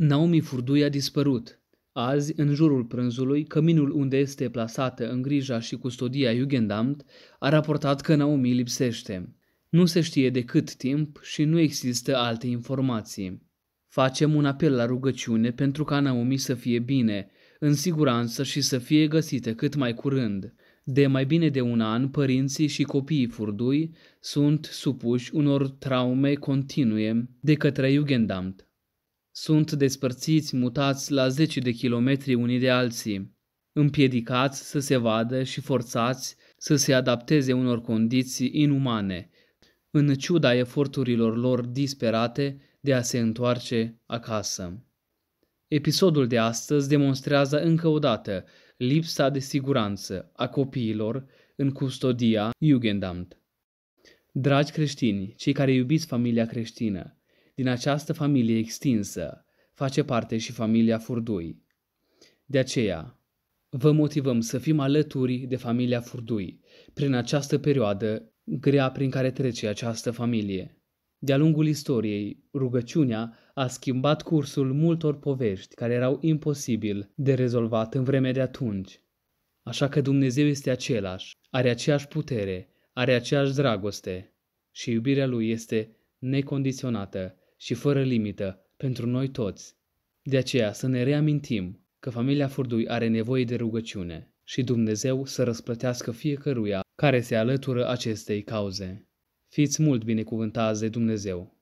Naomi Furdui a dispărut. Azi, în jurul prânzului, căminul unde este plasată în grija și custodia Jugendamt a raportat că Naomi lipsește. Nu se știe de cât timp și nu există alte informații. Facem un apel la rugăciune pentru ca Naomi să fie bine, în siguranță și să fie găsită cât mai curând. De mai bine de un an, părinții și copiii furdui sunt supuși unor traume continue de către Jugendamt. Sunt despărțiți, mutați la zeci de kilometri unii de alții, împiedicați să se vadă și forțați să se adapteze unor condiții inumane, în ciuda eforturilor lor disperate de a se întoarce acasă. Episodul de astăzi demonstrează încă o dată lipsa de siguranță a copiilor în custodia Jugendamt. Dragi creștini, cei care iubiți familia creștină, din această familie extinsă face parte și familia Furdui. De aceea, vă motivăm să fim alături de familia Furdui prin această perioadă grea prin care trece această familie. De-a lungul istoriei, rugăciunea a schimbat cursul multor povești care erau imposibil de rezolvat în vremea de atunci. Așa că Dumnezeu este același, are aceeași putere, are aceeași dragoste și iubirea Lui este necondiționată și fără limită pentru noi toți. De aceea să ne reamintim că familia Furdui are nevoie de rugăciune și Dumnezeu să răsplătească fiecăruia care se alătură acestei cauze. Fiți mult binecuvântați de Dumnezeu!